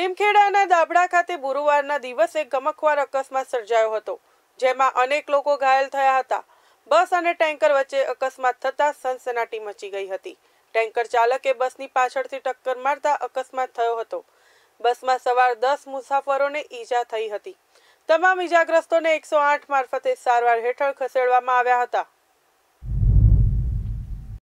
લીમખેડાના દાબડા ખાતે ગુરુવારના દિવસે ગમખવાર અકસ્માત સર્જાયો હતો જેમાં અનેક લોકો ઘાયલ થયા હતા બસ અને ટેન્કર વચ્ચે અકસ્માત થતા સનસનાટી મચી ગઈ હતી ટેન્કર ચાલકે બસની પાછળથી ટક્કર મારતા અકસ્માત થયો હતો બસમાં સવાર દસ મુસાફરોને ઈજા થઈ હતી તમામ ઈજાગ્રસ્તોને એકસો આઠ મારફતે સારવાર હેઠળ ખસેડવામાં આવ્યા હતા